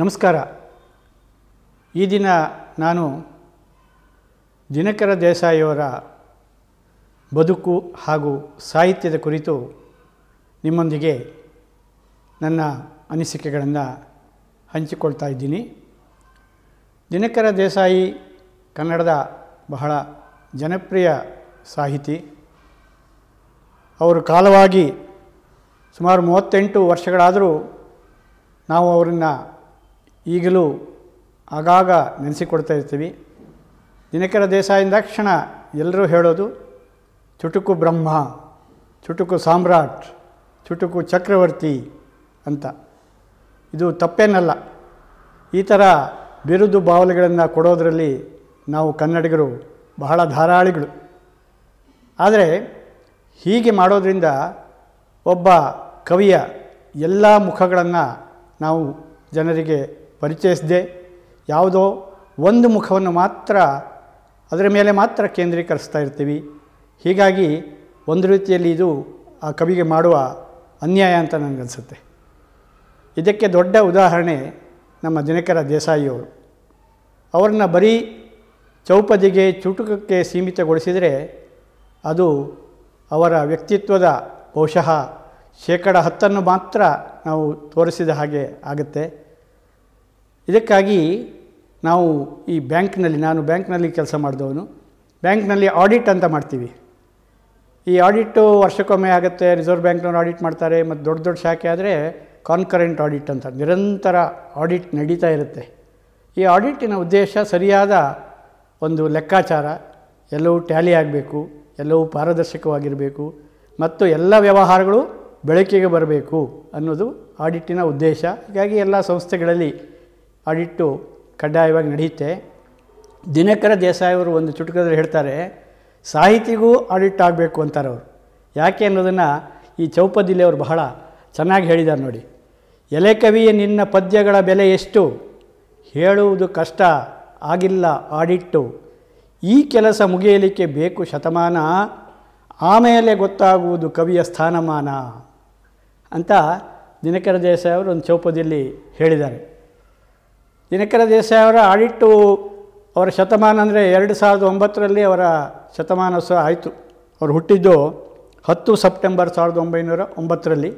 ನಮಸ್ಕಾರ ಈ ದಿನ ನಾನು ದಿನಕರ ದೇಸಾಯಿಯವರ ಬದುಕು ಹಾಗೂ ಸಾಹಿತ್ಯದ ಕುರಿತು ನಿಮ್ಮೊಂದಿಗೆ ನನ್ನ ಅನಿಸಿಕೆಗಳನ್ನು ಹಂಚಿಕೊಳ್ತಾ ಇದ್ದೀನಿ ದಿನಕರ ದೇಸಾಯಿ ಕನ್ನಡದ ಬಹಳ ಜನಪ್ರಿಯ ಸಾಹಿತಿ ಅವರು ಕಾಲವಾಗಿ ಸುಮಾರು ಮೂವತ್ತೆಂಟು ವರ್ಷಗಳಾದರೂ ನಾವು ಅವರನ್ನು ಈಗಲೂ ಆಗಾಗ ನೆನೆಸಿಕೊಡ್ತಾ ಇರ್ತೀವಿ ದಿನಕರ ಕ್ಷಣ ಎಲ್ಲರೂ ಹೇಳೋದು ಚುಟುಕು ಬ್ರಹ್ಮ ಚುಟುಕು ಸಾಮ್ರಾಟ್ ಚುಟುಕು ಚಕ್ರವರ್ತಿ ಅಂತ ಇದು ತಪ್ಪೇನಲ್ಲ ಈ ಥರ ಬಿರುದು ಬಾವಲಿಗಳನ್ನು ಕೊಡೋದರಲ್ಲಿ ನಾವು ಕನ್ನಡಿಗರು ಬಹಳ ಧಾರಾಳಿಗಳು ಆದರೆ ಹೀಗೆ ಮಾಡೋದರಿಂದ ಒಬ್ಬ ಕವಿಯ ಎಲ್ಲ ಮುಖಗಳನ್ನು ನಾವು ಜನರಿಗೆ ಪರಿಚಯಿಸದೆ ಯಾವುದೋ ಒಂದು ಮುಖವನ್ನು ಮಾತ್ರ ಅದರ ಮೇಲೆ ಮಾತ್ರ ಕೇಂದ್ರೀಕರಿಸ್ತಾ ಇರ್ತೀವಿ ಹೀಗಾಗಿ ಒಂದು ರೀತಿಯಲ್ಲಿ ಇದು ಆ ಕವಿಗೆ ಮಾಡುವ ಅನ್ಯಾಯ ಅಂತ ನನಗನ್ಸುತ್ತೆ ಇದಕ್ಕೆ ದೊಡ್ಡ ಉದಾಹರಣೆ ನಮ್ಮ ದಿನಕರ ದೇಸಾಯಿಯವರು ಅವರನ್ನು ಬರೀ ಚೌಪದಿಗೆ ಚುಟುಕಕ್ಕೆ ಸೀಮಿತಗೊಳಿಸಿದರೆ ಅದು ಅವರ ವ್ಯಕ್ತಿತ್ವದ ಬಹುಶಃ ಶೇಕಡ ಹತ್ತನ್ನು ಮಾತ್ರ ನಾವು ತೋರಿಸಿದ ಹಾಗೆ ಆಗುತ್ತೆ ಇದಕ್ಕಾಗಿ ನಾವು ಈ ಬ್ಯಾಂಕ್ನಲ್ಲಿ ನಾನು ಬ್ಯಾಂಕ್ನಲ್ಲಿ ಕೆಲಸ ಮಾಡಿದವನು ಬ್ಯಾಂಕ್ನಲ್ಲಿ ಆಡಿಟ್ ಅಂತ ಮಾಡ್ತೀವಿ ಈ ಆಡಿಟು ವರ್ಷಕ್ಕೊಮ್ಮೆ ಆಗುತ್ತೆ ರಿಸರ್ವ್ ಬ್ಯಾಂಕ್ನವ್ರು ಆಡಿಟ್ ಮಾಡ್ತಾರೆ ಮತ್ತು ದೊಡ್ಡ ದೊಡ್ಡ ಶಾಖೆ ಆದರೆ ಕಾನ್ಕರೆಂಟ್ ಆಡಿಟ್ ಅಂತ ನಿರಂತರ ಆಡಿಟ್ ನಡೀತಾ ಇರುತ್ತೆ ಈ ಆಡಿಟಿನ ಉದ್ದೇಶ ಸರಿಯಾದ ಒಂದು ಲೆಕ್ಕಾಚಾರ ಎಲ್ಲವೂ ಟ್ಯಾಲಿ ಆಗಬೇಕು ಎಲ್ಲವೂ ಪಾರದರ್ಶಕವಾಗಿರಬೇಕು ಮತ್ತು ಎಲ್ಲ ವ್ಯವಹಾರಗಳು ಬೆಳಕಿಗೆ ಬರಬೇಕು ಅನ್ನೋದು ಆಡಿಟ್ಟಿನ ಉದ್ದೇಶ ಹೀಗಾಗಿ ಎಲ್ಲ ಸಂಸ್ಥೆಗಳಲ್ಲಿ ಆಡಿಟ್ಟು ಕಡ್ಡಾಯವಾಗಿ ನಡೆಯುತ್ತೆ ದಿನಕರ ದೇಸಾಯಿಯವರು ಒಂದು ಚುಟುಕದಲ್ಲಿ ಹೇಳ್ತಾರೆ ಸಾಹಿತಿಗೂ ಆಡಿಟ್ ಆಗಬೇಕು ಅಂತಾರೆ ಅವರು ಯಾಕೆ ಅನ್ನೋದನ್ನು ಈ ಅವರು ಬಹಳ ಚೆನ್ನಾಗಿ ಹೇಳಿದ್ದಾರೆ ನೋಡಿ ಎಲೆ ಕವಿಯ ನಿನ್ನ ಪದ್ಯಗಳ ಬೆಲೆ ಎಷ್ಟು ಹೇಳುವುದು ಕಷ್ಟ ಆಗಿಲ್ಲ ಆಡಿಟ್ಟು ಈ ಕೆಲಸ ಮುಗಿಯಲಿಕ್ಕೆ ಬೇಕು ಶತಮಾನ ಆಮೇಲೆ ಗೊತ್ತಾಗುವುದು ಕವಿಯ ಸ್ಥಾನಮಾನ ಅಂತ ದಿನಕರ ದೇಸಾಯಿ ಅವರು ಒಂದು ಚೌಪದಿಯಲ್ಲಿ ಹೇಳಿದ್ದಾರೆ ದಿನಕರ ದೇಸಾಯಿ ಅವರ ಆಡಿಟ್ಟು ಅವರ ಶತಮಾನ ಅಂದರೆ ಎರಡು ಸಾವಿರದ ಒಂಬತ್ತರಲ್ಲಿ ಅವರ ಶತಮಾನೋತ್ಸವ ಆಯಿತು ಅವರು ಹುಟ್ಟಿದ್ದು ಹತ್ತು ಸೆಪ್ಟೆಂಬರ್ ಸಾವಿರದ ಒಂಬೈನೂರ ಒಂಬತ್ತರಲ್ಲಿ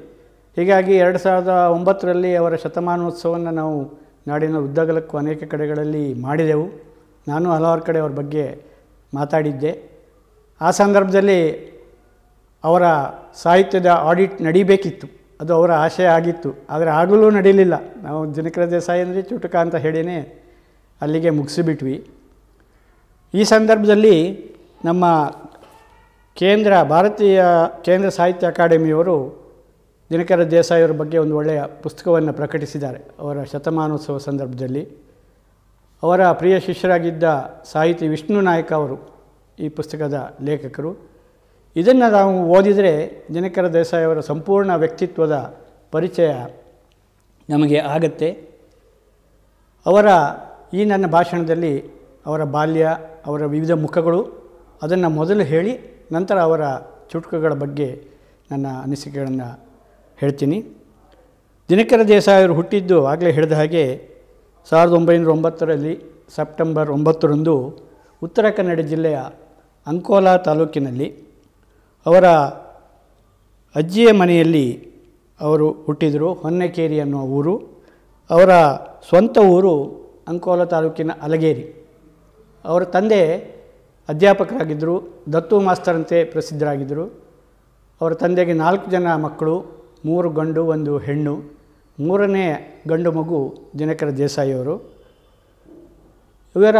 ಹೀಗಾಗಿ ಎರಡು ಸಾವಿರದ ಒಂಬತ್ತರಲ್ಲಿ ಅವರ ಶತಮಾನೋತ್ಸವವನ್ನು ನಾವು ನಾಡಿನ ಉದ್ದಗಲಕ್ಕೂ ಅನೇಕ ಕಡೆಗಳಲ್ಲಿ ಮಾಡಿದೆವು ನಾನು ಹಲವಾರು ಕಡೆ ಅವ್ರ ಬಗ್ಗೆ ಮಾತಾಡಿದ್ದೆ ಆ ಸಂದರ್ಭದಲ್ಲಿ ಅವರ ಸಾಹಿತ್ಯದ ಆಡಿಟ್ ನಡೀಬೇಕಿತ್ತು ಅದು ಅವರ ಆಶಯ ಆಗಿತ್ತು ಆದರೆ ಆಗಲೂ ನಡೀಲಿಲ್ಲ ನಾವು ದಿನಕರ ದೇಸಾಯಿ ಅಂದರೆ ಚುಟುಕ ಅಂತ ಹೇಳಿನೇ ಅಲ್ಲಿಗೆ ಮುಗಿಸಿಬಿಟ್ವಿ ಈ ಸಂದರ್ಭದಲ್ಲಿ ನಮ್ಮ ಕೇಂದ್ರ ಭಾರತೀಯ ಕೇಂದ್ರ ಸಾಹಿತ್ಯ ಅಕಾಡೆಮಿಯವರು ದಿನಕರ ದೇಸಾಯಿಯವರ ಬಗ್ಗೆ ಒಂದು ಒಳ್ಳೆಯ ಪುಸ್ತಕವನ್ನು ಪ್ರಕಟಿಸಿದ್ದಾರೆ ಅವರ ಶತಮಾನೋತ್ಸವ ಸಂದರ್ಭದಲ್ಲಿ ಅವರ ಪ್ರಿಯ ಶಿಷ್ಯರಾಗಿದ್ದ ಸಾಹಿತಿ ವಿಷ್ಣು ನಾಯಕ ಅವರು ಈ ಪುಸ್ತಕದ ಲೇಖಕರು ಇದನ್ನು ನಾವು ಓದಿದರೆ ದಿನಕರ ದೇಸಾಯಿಯವರ ಸಂಪೂರ್ಣ ವ್ಯಕ್ತಿತ್ವದ ಪರಿಚಯ ನಮಗೆ ಆಗತ್ತೆ ಅವರ ಈ ನನ್ನ ಭಾಷಣದಲ್ಲಿ ಅವರ ಬಾಲ್ಯ ಅವರ ವಿವಿಧ ಮುಖಗಳು ಅದನ್ನು ಮೊದಲು ಹೇಳಿ ನಂತರ ಅವರ ಚುಟುಕುಗಳ ಬಗ್ಗೆ ನನ್ನ ಅನಿಸಿಕೆಗಳನ್ನು ಹೇಳ್ತೀನಿ ದಿನಕರ ದೇಸಾಯವರು ಹುಟ್ಟಿದ್ದು ಆಗಲೇ ಹೇಳಿದ ಹಾಗೆ ಸಾವಿರದ ಒಂಬೈನೂರ ಒಂಬತ್ತರಲ್ಲಿ ಸೆಪ್ಟೆಂಬರ್ ಒಂಬತ್ತರಂದು ಉತ್ತರ ಕನ್ನಡ ಜಿಲ್ಲೆಯ ಅಂಕೋಲಾ ತಾಲೂಕಿನಲ್ಲಿ ಅವರ ಅಜ್ಜಿಯ ಮನೆಯಲ್ಲಿ ಅವರು ಹುಟ್ಟಿದರು ಹೊನ್ನಕೇರಿ ಅನ್ನುವ ಊರು ಅವರ ಸ್ವಂತ ಊರು ಅಂಕೋಲ ತಾಲೂಕಿನ ಅಲಗೇರಿ ಅವರ ತಂದೆ ಅಧ್ಯಾಪಕರಾಗಿದ್ದರು ದತ್ತು ಮಾಸ್ತರಂತೆ ಪ್ರಸಿದ್ಧರಾಗಿದ್ದರು ಅವರ ತಂದೆಗೆ ನಾಲ್ಕು ಜನ ಮಕ್ಕಳು ಮೂರು ಗಂಡು ಒಂದು ಹೆಣ್ಣು ಮೂರನೇ ಗಂಡು ಮಗು ದಿನಕರ ದೇಸಾಯಿಯವರು ಇವರ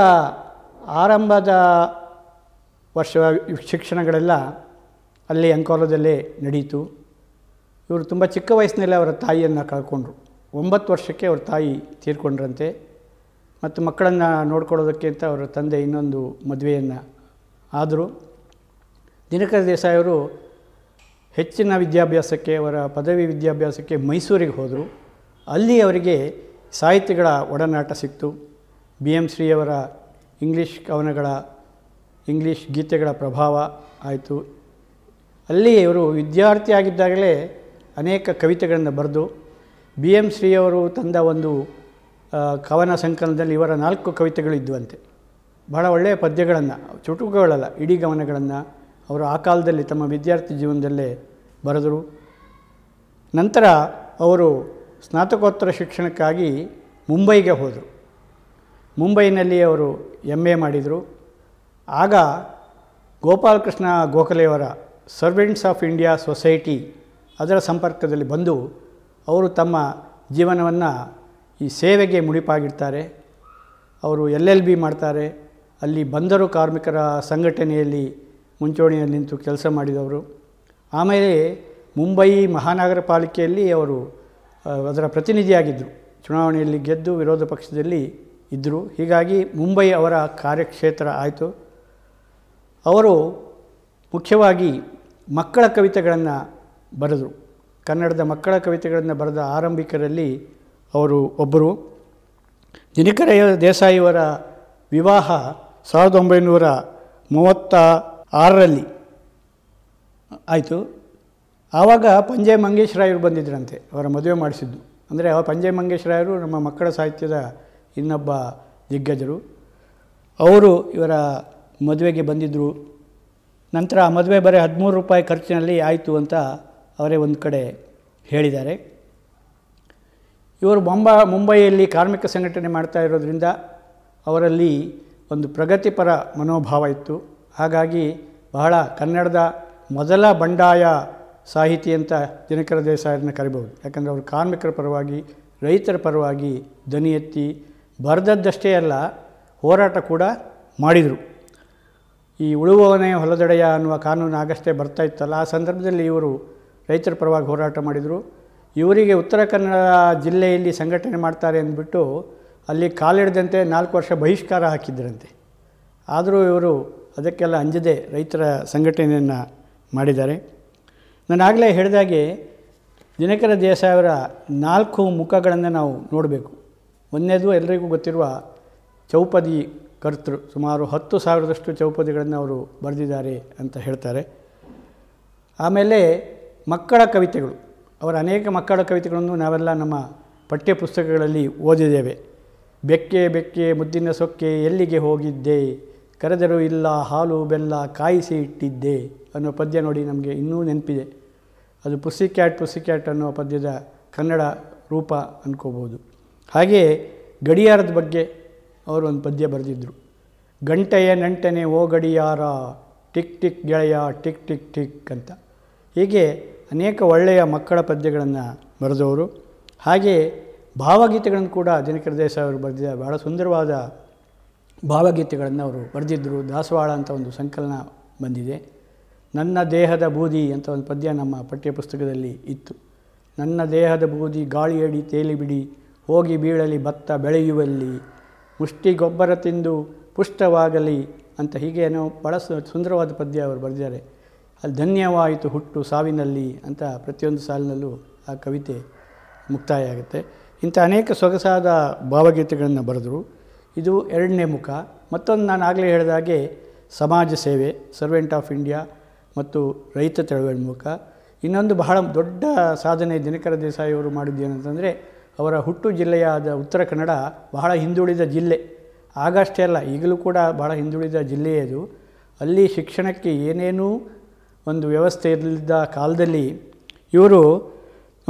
ಆರಂಭದ ವರ್ಷ ಶಿಕ್ಷಣಗಳೆಲ್ಲ ಅಲ್ಲಿ ಅಂಕೋಲದಲ್ಲೇ ನಡೀತು ಇವರು ತುಂಬ ಚಿಕ್ಕ ವಯಸ್ಸಿನಲ್ಲೇ ಅವರ ತಾಯಿಯನ್ನು ಕಳ್ಕೊಂಡ್ರು ಒಂಬತ್ತು ವರ್ಷಕ್ಕೆ ಅವ್ರ ತಾಯಿ ತೀರ್ಕೊಂಡ್ರಂತೆ ಮತ್ತು ಮಕ್ಕಳನ್ನು ನೋಡ್ಕೊಳ್ಳೋದಕ್ಕೆ ಅಂತ ಅವರ ತಂದೆ ಇನ್ನೊಂದು ಮದುವೆಯನ್ನು ಆದರು ದಿನಕರ ದೇಸಾಯಿಯವರು ಹೆಚ್ಚಿನ ವಿದ್ಯಾಭ್ಯಾಸಕ್ಕೆ ಅವರ ಪದವಿ ವಿದ್ಯಾಭ್ಯಾಸಕ್ಕೆ ಮೈಸೂರಿಗೆ ಹೋದರು ಅಲ್ಲಿ ಅವರಿಗೆ ಸಾಹಿತ್ಯಗಳ ಒಡನಾಟ ಸಿಕ್ತು ಬಿ ಎಂ ಶ್ರೀಯವರ ಇಂಗ್ಲೀಷ್ ಕವನಗಳ ಇಂಗ್ಲೀಷ್ ಗೀತೆಗಳ ಪ್ರಭಾವ ಆಯಿತು ಅಲ್ಲಿ ಇವರು ವಿದ್ಯಾರ್ಥಿಯಾಗಿದ್ದಾಗಲೇ ಅನೇಕ ಕವಿತೆಗಳನ್ನು ಬರೆದು ಬಿ ಎಮ್ ಶ್ರೀಯವರು ತಂದ ಒಂದು ಕವನ ಸಂಕಲನದಲ್ಲಿ ಇವರ ನಾಲ್ಕು ಕವಿತೆಗಳಿದ್ದುವಂತೆ ಬಹಳ ಒಳ್ಳೆಯ ಪದ್ಯಗಳನ್ನು ಚುಟುಕುಗಳಲ್ಲ ಇಡೀ ಗಮನಗಳನ್ನು ಅವರು ಆ ಕಾಲದಲ್ಲಿ ತಮ್ಮ ವಿದ್ಯಾರ್ಥಿ ಜೀವನದಲ್ಲೇ ಬರೆದರು ನಂತರ ಅವರು ಸ್ನಾತಕೋತ್ತರ ಶಿಕ್ಷಣಕ್ಕಾಗಿ ಮುಂಬೈಗೆ ಹೋದರು ಮುಂಬೈನಲ್ಲಿ ಅವರು ಎಮ್ ಎ ಮಾಡಿದರು ಆಗ ಗೋಪಾಲಕೃಷ್ಣ ಗೋಖಲೆಯವರ ಸರ್ವೆಂಟ್ಸ್ ಆಫ್ ಇಂಡಿಯಾ ಸೊಸೈಟಿ ಅದರ ಸಂಪರ್ಕದಲ್ಲಿ ಬಂದು ಅವರು ತಮ್ಮ ಜೀವನವನ್ನು ಈ ಸೇವೆಗೆ ಮುಡಿಪಾಗಿರ್ತಾರೆ ಅವರು ಎಲ್ ಎಲ್ ಬಿ ಮಾಡ್ತಾರೆ ಅಲ್ಲಿ ಬಂದರು ಕಾರ್ಮಿಕರ ಸಂಘಟನೆಯಲ್ಲಿ ಮುಂಚೂಣಿಯಲ್ಲಿ ನಿಂತು ಕೆಲಸ ಮಾಡಿದವರು ಆಮೇಲೆ ಮುಂಬೈ ಮಹಾನಗರ ಪಾಲಿಕೆಯಲ್ಲಿ ಅವರು ಅದರ ಪ್ರತಿನಿಧಿಯಾಗಿದ್ದರು ಚುನಾವಣೆಯಲ್ಲಿ ಗೆದ್ದು ವಿರೋಧ ಪಕ್ಷದಲ್ಲಿ ಇದ್ದರು ಹೀಗಾಗಿ ಮುಂಬೈ ಅವರ ಕಾರ್ಯಕ್ಷೇತ್ರ ಆಯಿತು ಅವರು ಮುಖ್ಯವಾಗಿ ಮಕ್ಕಳ ಕವಿತೆಗಳನ್ನು ಬರೆದರು ಕನ್ನಡದ ಮಕ್ಕಳ ಕವಿತೆಗಳನ್ನು ಬರೆದ ಆರಂಭಿಕರಲ್ಲಿ ಅವರು ಒಬ್ಬರು ದಿನಕರೆಯ ದೇಸಾಯಿಯವರ ವಿವಾಹ ಸಾವಿರದ ಒಂಬೈನೂರ ಮೂವತ್ತ ಆರರಲ್ಲಿ ಆಯಿತು ಆವಾಗ ಪಂಜೆ ರಾಯರು ಬಂದಿದ್ದರಂತೆ ಅವರ ಮದುವೆ ಮಾಡಿಸಿದ್ದು ಅಂದರೆ ಅವ ಪಂಜೆ ರಾಯರು ನಮ್ಮ ಮಕ್ಕಳ ಸಾಹಿತ್ಯದ ಇನ್ನೊಬ್ಬ ದಿಗ್ಗಜರು ಅವರು ಇವರ ಮದುವೆಗೆ ಬಂದಿದ್ದರು ನಂತರ ಮದುವೆ ಬರೀ ಹದಿಮೂರು ರೂಪಾಯಿ ಖರ್ಚಿನಲ್ಲಿ ಆಯಿತು ಅಂತ ಅವರೇ ಒಂದು ಕಡೆ ಹೇಳಿದ್ದಾರೆ ಇವರು ಬೊಂಬ ಮುಂಬೈಯಲ್ಲಿ ಕಾರ್ಮಿಕ ಸಂಘಟನೆ ಮಾಡ್ತಾ ಇರೋದ್ರಿಂದ ಅವರಲ್ಲಿ ಒಂದು ಪ್ರಗತಿಪರ ಮನೋಭಾವ ಇತ್ತು ಹಾಗಾಗಿ ಬಹಳ ಕನ್ನಡದ ಮೊದಲ ಬಂಡಾಯ ಸಾಹಿತಿ ಅಂತ ದಿನಕರ ದೇಸಾಯರನ್ನ ಕರಿಬೋದು ಯಾಕಂದರೆ ಅವರು ಕಾರ್ಮಿಕರ ಪರವಾಗಿ ರೈತರ ಪರವಾಗಿ ದನಿ ಎತ್ತಿ ಬರೆದದ್ದಷ್ಟೇ ಅಲ್ಲ ಹೋರಾಟ ಕೂಡ ಮಾಡಿದರು ಈ ಉಳುವವನೇ ಹೊಲದಡೆಯ ಅನ್ನುವ ಕಾನೂನು ಆಗಷ್ಟೇ ಬರ್ತಾ ಇತ್ತಲ್ಲ ಆ ಸಂದರ್ಭದಲ್ಲಿ ಇವರು ರೈತರ ಪರವಾಗಿ ಹೋರಾಟ ಮಾಡಿದರು ಇವರಿಗೆ ಉತ್ತರ ಕನ್ನಡ ಜಿಲ್ಲೆಯಲ್ಲಿ ಸಂಘಟನೆ ಮಾಡ್ತಾರೆ ಅಂದ್ಬಿಟ್ಟು ಅಲ್ಲಿ ಕಾಲಿಡದಂತೆ ನಾಲ್ಕು ವರ್ಷ ಬಹಿಷ್ಕಾರ ಹಾಕಿದ್ರಂತೆ ಆದರೂ ಇವರು ಅದಕ್ಕೆಲ್ಲ ಅಂಜದೆ ರೈತರ ಸಂಘಟನೆಯನ್ನು ಮಾಡಿದ್ದಾರೆ ನಾನು ಆಗಲೇ ಹೇಳಿದಾಗೆ ದಿನಕರ ದೇಸಾಯರ ನಾಲ್ಕು ಮುಖಗಳನ್ನು ನಾವು ನೋಡಬೇಕು ಒಂದನೇದು ಎಲ್ಲರಿಗೂ ಗೊತ್ತಿರುವ ಚೌಪದಿ ಕರ್ತೃ ಸುಮಾರು ಹತ್ತು ಸಾವಿರದಷ್ಟು ಚೌಪದಿಗಳನ್ನು ಅವರು ಬರೆದಿದ್ದಾರೆ ಅಂತ ಹೇಳ್ತಾರೆ ಆಮೇಲೆ ಮಕ್ಕಳ ಕವಿತೆಗಳು ಅವರ ಅನೇಕ ಮಕ್ಕಳ ಕವಿತೆಗಳನ್ನು ನಾವೆಲ್ಲ ನಮ್ಮ ಪಠ್ಯ ಪುಸ್ತಕಗಳಲ್ಲಿ ಓದಿದ್ದೇವೆ ಬೆಕ್ಕೆ ಬೆಕ್ಕೆ ಮುದ್ದಿನ ಸೊಕ್ಕೆ ಎಲ್ಲಿಗೆ ಹೋಗಿದ್ದೆ ಕರೆದರೂ ಇಲ್ಲ ಹಾಲು ಬೆಲ್ಲ ಕಾಯಿಸಿ ಇಟ್ಟಿದ್ದೆ ಅನ್ನೋ ಪದ್ಯ ನೋಡಿ ನಮಗೆ ಇನ್ನೂ ನೆನಪಿದೆ ಅದು ಪುಸ್ಸಿ ಕ್ಯಾಟ್ ಪುಸಿ ಕ್ಯಾಟ್ ಅನ್ನೋ ಪದ್ಯದ ಕನ್ನಡ ರೂಪ ಅಂದ್ಕೋಬೋದು ಹಾಗೆಯೇ ಗಡಿಯಾರದ ಬಗ್ಗೆ ಅವರು ಒಂದು ಪದ್ಯ ಬರೆದಿದ್ದರು ಗಂಟೆಯ ನಂಟನೆ ಓ ಗಡಿಯಾರ ಟಿಕ್ ಟಿಕ್ ಗೆಳೆಯ ಟಿಕ್ ಟಿಕ್ ಟಿಕ್ ಅಂತ ಹೀಗೆ ಅನೇಕ ಒಳ್ಳೆಯ ಮಕ್ಕಳ ಪದ್ಯಗಳನ್ನು ಬರೆದವರು ಹಾಗೆ ಭಾವಗೀತೆಗಳನ್ನು ಕೂಡ ದಿನಕರ ದೇಸ ಅವರು ಬರೆದಿದ್ದ ಭಾಳ ಸುಂದರವಾದ ಭಾವಗೀತೆಗಳನ್ನು ಅವರು ಬರೆದಿದ್ದರು ದಾಸವಾಳ ಅಂತ ಒಂದು ಸಂಕಲನ ಬಂದಿದೆ ನನ್ನ ದೇಹದ ಬೂದಿ ಅಂತ ಒಂದು ಪದ್ಯ ನಮ್ಮ ಪಠ್ಯಪುಸ್ತಕದಲ್ಲಿ ಇತ್ತು ನನ್ನ ದೇಹದ ಬೂದಿ ಗಾಳಿಯಡಿ ತೇಲಿಬಿಡಿ ಹೋಗಿ ಬೀಳಲಿ ಭತ್ತ ಬೆಳೆಯುವಲ್ಲಿ ಪುಷ್ಟಿ ಗೊಬ್ಬರ ತಿಂದು ಪುಷ್ಟವಾಗಲಿ ಅಂತ ಹೀಗೇನೋ ಸು ಸುಂದರವಾದ ಪದ್ಯ ಅವರು ಬರೆದಿದ್ದಾರೆ ಅಲ್ಲಿ ಧನ್ಯವಾಯಿತು ಹುಟ್ಟು ಸಾವಿನಲ್ಲಿ ಅಂತ ಪ್ರತಿಯೊಂದು ಸಾಲಿನಲ್ಲೂ ಆ ಕವಿತೆ ಮುಕ್ತಾಯ ಆಗುತ್ತೆ ಇಂಥ ಅನೇಕ ಸೊಗಸಾದ ಭಾವಗೀತೆಗಳನ್ನು ಬರೆದರು ಇದು ಎರಡನೇ ಮುಖ ಮತ್ತೊಂದು ನಾನು ಆಗಲೇ ಹೇಳಿದಾಗೆ ಸಮಾಜ ಸೇವೆ ಸರ್ವೆಂಟ್ ಆಫ್ ಇಂಡಿಯಾ ಮತ್ತು ರೈತ ಚಳವಳಿ ಮುಖ ಇನ್ನೊಂದು ಬಹಳ ದೊಡ್ಡ ಸಾಧನೆ ದಿನಕರ ದೇಸಾಯಿ ಅವರು ಏನಂತಂದರೆ ಅವರ ಹುಟ್ಟು ಜಿಲ್ಲೆಯಾದ ಉತ್ತರ ಕನ್ನಡ ಬಹಳ ಹಿಂದುಳಿದ ಜಿಲ್ಲೆ ಆಗಷ್ಟೇ ಅಲ್ಲ ಈಗಲೂ ಕೂಡ ಬಹಳ ಹಿಂದುಳಿದ ಜಿಲ್ಲೆಯದು ಅಲ್ಲಿ ಶಿಕ್ಷಣಕ್ಕೆ ಏನೇನೂ ಒಂದು ವ್ಯವಸ್ಥೆ ಇರಲಿದ್ದ ಕಾಲದಲ್ಲಿ ಇವರು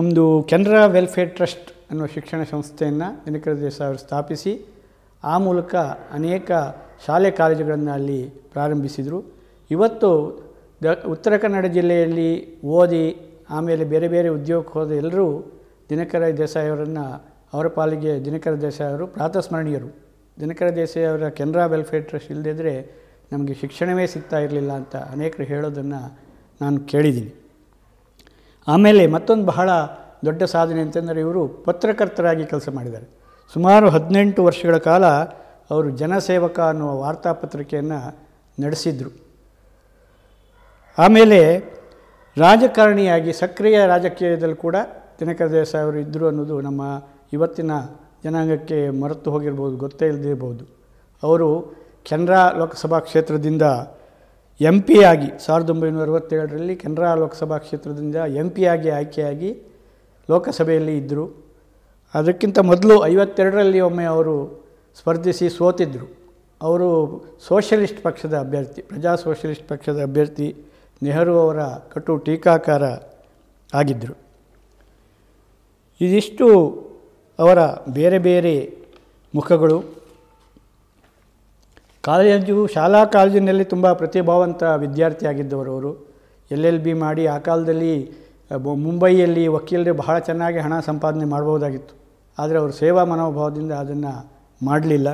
ಒಂದು ಕೆನರಾ ವೆಲ್ಫೇರ್ ಟ್ರಸ್ಟ್ ಅನ್ನೋ ಶಿಕ್ಷಣ ಸಂಸ್ಥೆಯನ್ನು ದಿನಕರ ಸಾವಿರ ಅವರು ಸ್ಥಾಪಿಸಿ ಆ ಮೂಲಕ ಅನೇಕ ಶಾಲೆ ಕಾಲೇಜುಗಳನ್ನು ಅಲ್ಲಿ ಪ್ರಾರಂಭಿಸಿದರು ಇವತ್ತು ದ ಉತ್ತರ ಕನ್ನಡ ಜಿಲ್ಲೆಯಲ್ಲಿ ಓದಿ ಆಮೇಲೆ ಬೇರೆ ಬೇರೆ ಉದ್ಯೋಗಕ್ಕೆ ಹೋದ ಎಲ್ಲರೂ ದಿನಕರ ದೇಸಾಯಿ ಅವರನ್ನು ಅವರ ಪಾಲಿಗೆ ದಿನಕರ ದೇಸಾಯಿ ಅವರು ಪ್ರಾತಸ್ಮರಣೀಯರು ದಿನಕರ ದೇಸಾಯಿ ಅವರ ಕೆನರಾ ವೆಲ್ಫೇರ್ ಟ್ರಸ್ಟ್ ಇಲ್ಲದಿದ್ದರೆ ನಮಗೆ ಶಿಕ್ಷಣವೇ ಸಿಗ್ತಾ ಇರಲಿಲ್ಲ ಅಂತ ಅನೇಕರು ಹೇಳೋದನ್ನು ನಾನು ಕೇಳಿದ್ದೀನಿ ಆಮೇಲೆ ಮತ್ತೊಂದು ಬಹಳ ದೊಡ್ಡ ಸಾಧನೆ ಅಂತಂದರೆ ಇವರು ಪತ್ರಕರ್ತರಾಗಿ ಕೆಲಸ ಮಾಡಿದ್ದಾರೆ ಸುಮಾರು ಹದಿನೆಂಟು ವರ್ಷಗಳ ಕಾಲ ಅವರು ಜನಸೇವಕ ಅನ್ನುವ ವಾರ್ತಾಪತ್ರಿಕೆಯನ್ನು ನಡೆಸಿದರು ಆಮೇಲೆ ರಾಜಕಾರಣಿಯಾಗಿ ಸಕ್ರಿಯ ರಾಜಕೀಯದಲ್ಲಿ ಕೂಡ ದಿನಕರ ದೇಸಾಯಿ ಅವರು ಇದ್ದರು ಅನ್ನೋದು ನಮ್ಮ ಇವತ್ತಿನ ಜನಾಂಗಕ್ಕೆ ಮರೆತು ಹೋಗಿರ್ಬೋದು ಗೊತ್ತೇ ಇಲ್ಲದಿರ್ಬೋದು ಅವರು ಕೆನರಾ ಲೋಕಸಭಾ ಕ್ಷೇತ್ರದಿಂದ ಎಂ ಪಿ ಆಗಿ ಸಾವಿರದ ಒಂಬೈನೂರ ಅರವತ್ತೇಳರಲ್ಲಿ ಕೆನರಾ ಲೋಕಸಭಾ ಕ್ಷೇತ್ರದಿಂದ ಎಂ ಪಿ ಆಗಿ ಆಯ್ಕೆಯಾಗಿ ಲೋಕಸಭೆಯಲ್ಲಿ ಇದ್ದರು ಅದಕ್ಕಿಂತ ಮೊದಲು ಐವತ್ತೆರಡರಲ್ಲಿ ಒಮ್ಮೆ ಅವರು ಸ್ಪರ್ಧಿಸಿ ಸೋತಿದ್ದರು ಅವರು ಸೋಷಲಿಸ್ಟ್ ಪಕ್ಷದ ಅಭ್ಯರ್ಥಿ ಪ್ರಜಾ ಸೋಷಲಿಸ್ಟ್ ಪಕ್ಷದ ಅಭ್ಯರ್ಥಿ ನೆಹರು ಅವರ ಕಟು ಟೀಕಾಕಾರ ಆಗಿದ್ದರು ಇದಿಷ್ಟು ಅವರ ಬೇರೆ ಬೇರೆ ಮುಖಗಳು ಕಾಲೇಜು ಶಾಲಾ ಕಾಲೇಜಿನಲ್ಲಿ ತುಂಬ ಪ್ರತಿಭಾವಂತ ವಿದ್ಯಾರ್ಥಿಯಾಗಿದ್ದವರು ಅವರು ಎಲ್ ಎಲ್ ಬಿ ಮಾಡಿ ಆ ಕಾಲದಲ್ಲಿ ಮುಂಬೈಯಲ್ಲಿ ವಕೀಲರು ಬಹಳ ಚೆನ್ನಾಗಿ ಹಣ ಸಂಪಾದನೆ ಮಾಡ್ಬೋದಾಗಿತ್ತು ಆದರೆ ಅವರು ಸೇವಾ ಮನೋಭಾವದಿಂದ ಅದನ್ನು ಮಾಡಲಿಲ್ಲ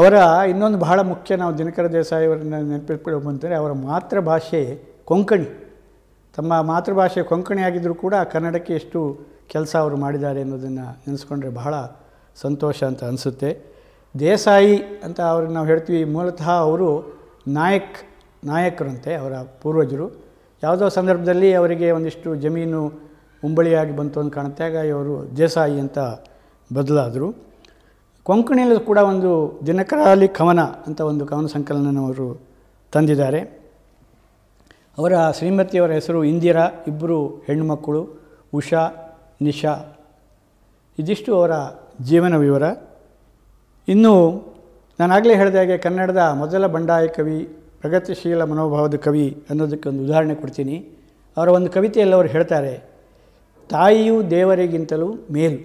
ಅವರ ಇನ್ನೊಂದು ಬಹಳ ಮುಖ್ಯ ನಾವು ದಿನಕರ ದೇಸಾಯಿ ಅವರನ್ನ ನೆನಪಿಟ್ಕೊಳ್ಬೇಕಂತಂದರೆ ಅವರ ಮಾತೃಭಾಷೆ ಕೊಂಕಣಿ ತಮ್ಮ ಮಾತೃಭಾಷೆ ಕೊಂಕಣಿ ಆಗಿದ್ದರೂ ಕೂಡ ಕನ್ನಡಕ್ಕೆ ಎಷ್ಟು ಕೆಲಸ ಅವರು ಮಾಡಿದ್ದಾರೆ ಅನ್ನೋದನ್ನು ನೆನೆಸ್ಕೊಂಡ್ರೆ ಬಹಳ ಸಂತೋಷ ಅಂತ ಅನಿಸುತ್ತೆ ದೇಸಾಯಿ ಅಂತ ಅವ್ರಿಗೆ ನಾವು ಹೇಳ್ತೀವಿ ಮೂಲತಃ ಅವರು ನಾಯಕ್ ನಾಯಕರಂತೆ ಅವರ ಪೂರ್ವಜರು ಯಾವುದೋ ಸಂದರ್ಭದಲ್ಲಿ ಅವರಿಗೆ ಒಂದಿಷ್ಟು ಜಮೀನು ಉಂಬಳಿಯಾಗಿ ಬಂತು ಅಂತ ಕಾಣುತ್ತೆ ಆಗ ಇವರು ದೇಸಾಯಿ ಅಂತ ಬದಲಾದರು ಕೊಂಕಣಿಯಲ್ಲಿ ಕೂಡ ಒಂದು ದಿನಕರಾಲಿ ಕವನ ಅಂತ ಒಂದು ಕವನ ಅವರು ತಂದಿದ್ದಾರೆ ಅವರ ಶ್ರೀಮತಿಯವರ ಹೆಸರು ಇಂದಿರಾ ಇಬ್ಬರು ಹೆಣ್ಣುಮಕ್ಕಳು ಉಷಾ ನಿಶಾ ಇದಿಷ್ಟು ಅವರ ಜೀವನ ವಿವರ ಇನ್ನು ನಾನಾಗಲೇ ಹೇಳಿದ ಹಾಗೆ ಕನ್ನಡದ ಮೊದಲ ಬಂಡಾಯ ಕವಿ ಪ್ರಗತಿಶೀಲ ಮನೋಭಾವದ ಕವಿ ಅನ್ನೋದಕ್ಕೆ ಒಂದು ಉದಾಹರಣೆ ಕೊಡ್ತೀನಿ ಅವರ ಒಂದು ಕವಿತೆಯಲ್ಲಿ ಅವರು ಹೇಳ್ತಾರೆ ತಾಯಿಯು ದೇವರಿಗಿಂತಲೂ ಮೇಲು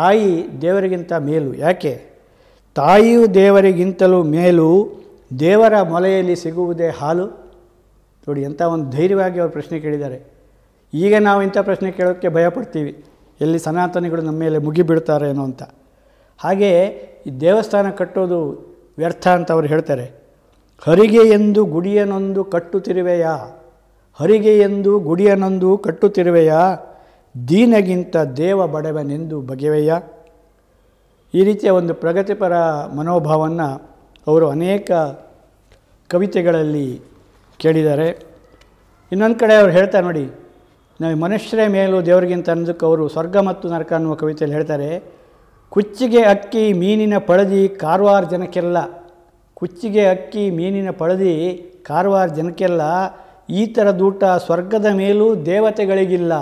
ತಾಯಿ ದೇವರಿಗಿಂತ ಮೇಲು ಯಾಕೆ ತಾಯಿಯು ದೇವರಿಗಿಂತಲೂ ಮೇಲು ದೇವರ ಮೊಲೆಯಲ್ಲಿ ಸಿಗುವುದೇ ಹಾಲು ನೋಡಿ ಎಂಥ ಒಂದು ಧೈರ್ಯವಾಗಿ ಅವರು ಪ್ರಶ್ನೆ ಕೇಳಿದ್ದಾರೆ ಈಗ ನಾವು ಇಂಥ ಪ್ರಶ್ನೆ ಕೇಳೋಕ್ಕೆ ಭಯಪಡ್ತೀವಿ ಎಲ್ಲಿ ಸನಾತನಿಗಳು ನಮ್ಮ ಮೇಲೆ ಮುಗಿಬಿಡ್ತಾರೇನೋ ಅಂತ ಹಾಗೆಯೇ ಈ ದೇವಸ್ಥಾನ ಕಟ್ಟೋದು ವ್ಯರ್ಥ ಅಂತ ಅವರು ಹೇಳ್ತಾರೆ ಹರಿಗೆ ಎಂದು ಗುಡಿಯನೊಂದು ಕಟ್ಟುತ್ತಿರುವೆಯಾ ಹರಿಗೆ ಎಂದು ಗುಡಿಯನೊಂದು ಕಟ್ಟುತ್ತಿರುವೆಯಾ ದೀನಗಿಂತ ದೇವ ಬಡವನೆಂದು ಬಗೆವೆಯ ಈ ರೀತಿಯ ಒಂದು ಪ್ರಗತಿಪರ ಮನೋಭಾವವನ್ನು ಅವರು ಅನೇಕ ಕವಿತೆಗಳಲ್ಲಿ ಕೇಳಿದ್ದಾರೆ ಇನ್ನೊಂದು ಕಡೆ ಅವ್ರು ಹೇಳ್ತಾರೆ ನೋಡಿ ನಾವು ಮನುಷ್ಯರ ಮೇಲೂ ದೇವರಿಗಿಂತ ಅನ್ನೋದಕ್ಕೆ ಅವರು ಸ್ವರ್ಗ ಮತ್ತು ನರಕ ಅನ್ನುವ ಕವಿತೆಯಲ್ಲಿ ಹೇಳ್ತಾರೆ ಕುಚ್ಚಿಗೆ ಅಕ್ಕಿ ಮೀನಿನ ಪಳದಿ ಕಾರವಾರ ಜನಕ್ಕೆಲ್ಲ ಕುಚ್ಚಿಗೆ ಅಕ್ಕಿ ಮೀನಿನ ಪಳದಿ ಕಾರವಾರ ಜನಕ್ಕೆಲ್ಲ ಈ ದೂಟ ಸ್ವರ್ಗದ ಮೇಲೂ ದೇವತೆಗಳಿಗಿಲ್ಲ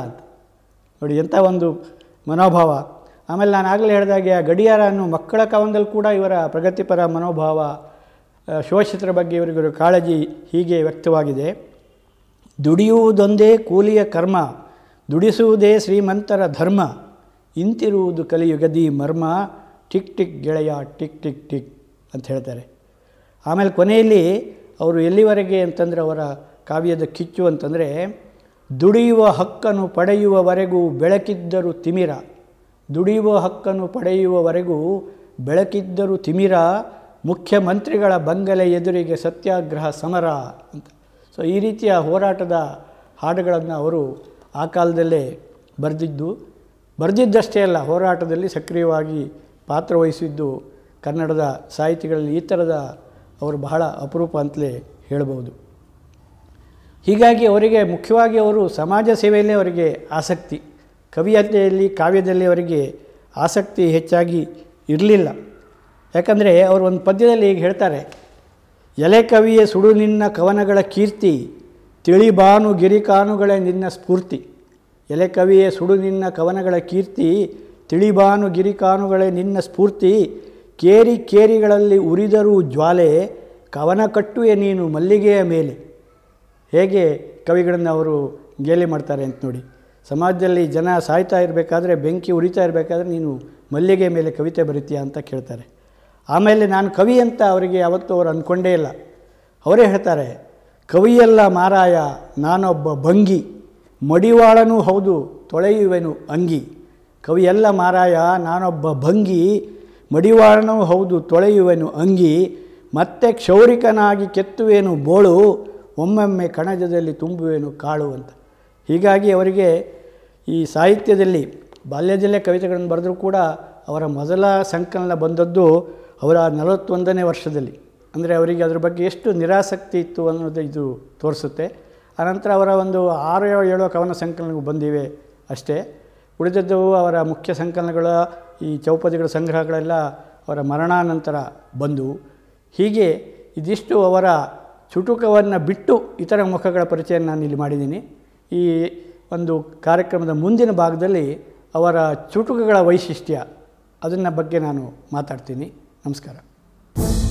ನೋಡಿ ಎಂಥ ಒಂದು ಮನೋಭಾವ ಆಮೇಲೆ ನಾನು ಆಗಲೇ ಹೇಳಿದಾಗೆ ಆ ಗಡಿಯಾರ ಅನ್ನೋ ಮಕ್ಕಳ ಕವನದಲ್ಲಿ ಕೂಡ ಇವರ ಪ್ರಗತಿಪರ ಮನೋಭಾವ ಶೋಷಿತರ ಬಗ್ಗೆ ಇವರಿಗಿರೋ ಕಾಳಜಿ ಹೀಗೆ ವ್ಯಕ್ತವಾಗಿದೆ ದುಡಿಯುವುದೊಂದೇ ಕೂಲಿಯ ಕರ್ಮ ದುಡಿಸುವುದೇ ಶ್ರೀಮಂತರ ಧರ್ಮ ಇಂತಿರುವುದು ಕಲಿಯುಗದಿ ಮರ್ಮ ಟಿಕ್ ಟಿಕ್ ಗೆಳೆಯ ಟಿಕ್ ಟಿಕ್ ಟಿಕ್ ಅಂತ ಹೇಳ್ತಾರೆ ಆಮೇಲೆ ಕೊನೆಯಲ್ಲಿ ಅವರು ಎಲ್ಲಿವರೆಗೆ ಅಂತಂದರೆ ಅವರ ಕಾವ್ಯದ ಕಿಚ್ಚು ಅಂತಂದರೆ ದುಡಿಯುವ ಹಕ್ಕನ್ನು ಪಡೆಯುವವರೆಗೂ ಬೆಳಕಿದ್ದರು ತಿಮಿರ ದುಡಿಯುವ ಹಕ್ಕನ್ನು ಪಡೆಯುವವರೆಗೂ ಬೆಳಕಿದ್ದರು ತಿಮಿರ ಮುಖ್ಯಮಂತ್ರಿಗಳ ಬಂಗಲೆ ಎದುರಿಗೆ ಸತ್ಯಾಗ್ರಹ ಸಮರ ಅಂತ ಸೊ ಈ ರೀತಿಯ ಹೋರಾಟದ ಹಾಡುಗಳನ್ನು ಅವರು ಆ ಕಾಲದಲ್ಲೇ ಬರೆದಿದ್ದು ಬರೆದಿದ್ದಷ್ಟೇ ಅಲ್ಲ ಹೋರಾಟದಲ್ಲಿ ಸಕ್ರಿಯವಾಗಿ ಪಾತ್ರವಹಿಸಿದ್ದು ಕನ್ನಡದ ಸಾಹಿತಿಗಳಲ್ಲಿ ಈ ಥರದ ಅವರು ಬಹಳ ಅಪರೂಪ ಅಂತಲೇ ಹೇಳಬಹುದು ಹೀಗಾಗಿ ಅವರಿಗೆ ಮುಖ್ಯವಾಗಿ ಅವರು ಸಮಾಜ ಸೇವೆಯಲ್ಲೇ ಅವರಿಗೆ ಆಸಕ್ತಿ ಕವಿಯತೆಯಲ್ಲಿ ಕಾವ್ಯದಲ್ಲಿ ಅವರಿಗೆ ಆಸಕ್ತಿ ಹೆಚ್ಚಾಗಿ ಇರಲಿಲ್ಲ ಯಾಕಂದರೆ ಅವರು ಒಂದು ಪದ್ಯದಲ್ಲಿ ಈಗ ಹೇಳ್ತಾರೆ ಕವಿಯ ಸುಡು ನಿನ್ನ ಕವನಗಳ ಕೀರ್ತಿ ತಿಳಿಬಾನು ಗಿರಿಕಾನುಗಳೇ ನಿನ್ನ ಸ್ಫೂರ್ತಿ ಕವಿಯೇ ಸುಡು ನಿನ್ನ ಕವನಗಳ ಕೀರ್ತಿ ತಿಳಿಬಾನು ಗಿರಿಕಾನುಗಳೇ ನಿನ್ನ ಸ್ಫೂರ್ತಿ ಕೇರಿ ಕೇರಿಗಳಲ್ಲಿ ಉರಿದರೂ ಜ್ವಾಲೆ ಕವನ ಕಟ್ಟುವೆ ನೀನು ಮಲ್ಲಿಗೆಯ ಮೇಲೆ ಹೇಗೆ ಕವಿಗಳನ್ನು ಅವರು ಗೇಲಿ ಮಾಡ್ತಾರೆ ಅಂತ ನೋಡಿ ಸಮಾಜದಲ್ಲಿ ಜನ ಸಾಯ್ತಾ ಇರಬೇಕಾದ್ರೆ ಬೆಂಕಿ ಉರಿತಾ ಇರಬೇಕಾದ್ರೆ ನೀನು ಮಲ್ಲಿಗೆಯ ಮೇಲೆ ಕವಿತೆ ಬರಿತೀಯಾ ಅಂತ ಕೇಳ್ತಾರೆ ಆಮೇಲೆ ನಾನು ಕವಿ ಅಂತ ಅವರಿಗೆ ಯಾವತ್ತೂ ಅವ್ರು ಅಂದ್ಕೊಂಡೇ ಇಲ್ಲ ಅವರೇ ಹೇಳ್ತಾರೆ ಕವಿಯಲ್ಲ ಮಾರಾಯ ನಾನೊಬ್ಬ ಭಂಗಿ ಮಡಿವಾಳನೂ ಹೌದು ತೊಳೆಯುವೆನು ಅಂಗಿ ಕವಿಯಲ್ಲ ಮಾರಾಯ ನಾನೊಬ್ಬ ಭಂಗಿ ಮಡಿವಾಳನೂ ಹೌದು ತೊಳೆಯುವೆನು ಅಂಗಿ ಮತ್ತೆ ಕ್ಷೌರಿಕನಾಗಿ ಕೆತ್ತುವೇನು ಬೋಳು ಒಮ್ಮೊಮ್ಮೆ ಕಣಜದಲ್ಲಿ ತುಂಬುವೇನು ಕಾಳು ಅಂತ ಹೀಗಾಗಿ ಅವರಿಗೆ ಈ ಸಾಹಿತ್ಯದಲ್ಲಿ ಬಾಲ್ಯದಲ್ಲೇ ಕವಿತೆಗಳನ್ನು ಬರೆದರೂ ಕೂಡ ಅವರ ಮೊದಲ ಸಂಕಲನ ಬಂದದ್ದು ಅವರ ನಲವತ್ತೊಂದನೇ ವರ್ಷದಲ್ಲಿ ಅಂದರೆ ಅವರಿಗೆ ಅದರ ಬಗ್ಗೆ ಎಷ್ಟು ನಿರಾಸಕ್ತಿ ಇತ್ತು ಅನ್ನೋದು ಇದು ತೋರಿಸುತ್ತೆ ಆನಂತರ ಅವರ ಒಂದು ಆರು ಏಳು ಕವನ ಸಂಕಲನಗಳು ಬಂದಿವೆ ಅಷ್ಟೇ ಉಳಿದದ್ದು ಅವರ ಮುಖ್ಯ ಸಂಕಲನಗಳ ಈ ಚೌಪದಿಗಳ ಸಂಗ್ರಹಗಳೆಲ್ಲ ಅವರ ಮರಣಾನಂತರ ಬಂದವು ಹೀಗೆ ಇದಿಷ್ಟು ಅವರ ಚುಟುಕವನ್ನು ಬಿಟ್ಟು ಇತರ ಮುಖಗಳ ಪರಿಚಯ ನಾನು ಇಲ್ಲಿ ಮಾಡಿದ್ದೀನಿ ಈ ಒಂದು ಕಾರ್ಯಕ್ರಮದ ಮುಂದಿನ ಭಾಗದಲ್ಲಿ ಅವರ ಚುಟುಕಗಳ ವೈಶಿಷ್ಟ್ಯ ಅದನ್ನ ಬಗ್ಗೆ ನಾನು ಮಾತಾಡ್ತೀನಿ നമസ്കാരം